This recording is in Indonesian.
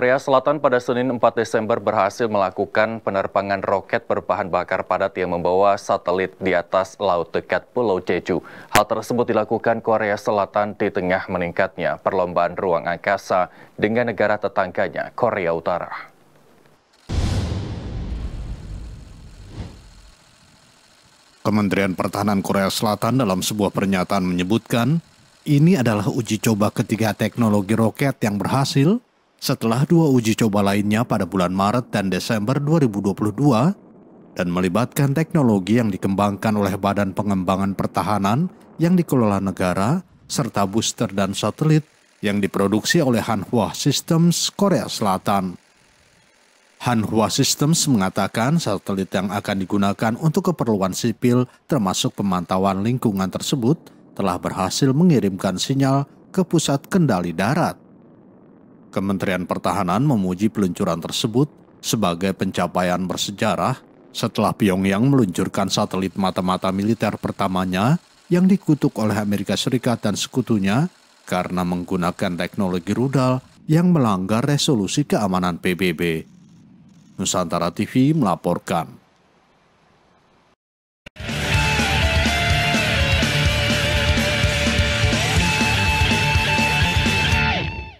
Korea Selatan pada Senin 4 Desember berhasil melakukan penerbangan roket berbahan bakar padat yang membawa satelit di atas laut dekat Pulau Jeju. Hal tersebut dilakukan Korea Selatan di tengah meningkatnya perlombaan ruang angkasa dengan negara tetangganya, Korea Utara. Kementerian Pertahanan Korea Selatan dalam sebuah pernyataan menyebutkan, ini adalah uji coba ketiga teknologi roket yang berhasil setelah dua uji coba lainnya pada bulan Maret dan Desember 2022 dan melibatkan teknologi yang dikembangkan oleh Badan Pengembangan Pertahanan yang dikelola negara serta booster dan satelit yang diproduksi oleh Hanwha Systems Korea Selatan. Hanwha Systems mengatakan satelit yang akan digunakan untuk keperluan sipil termasuk pemantauan lingkungan tersebut telah berhasil mengirimkan sinyal ke pusat kendali darat. Kementerian Pertahanan memuji peluncuran tersebut sebagai pencapaian bersejarah setelah Pyongyang meluncurkan satelit mata-mata militer pertamanya yang dikutuk oleh Amerika Serikat dan sekutunya karena menggunakan teknologi rudal yang melanggar resolusi keamanan PBB. Nusantara TV melaporkan.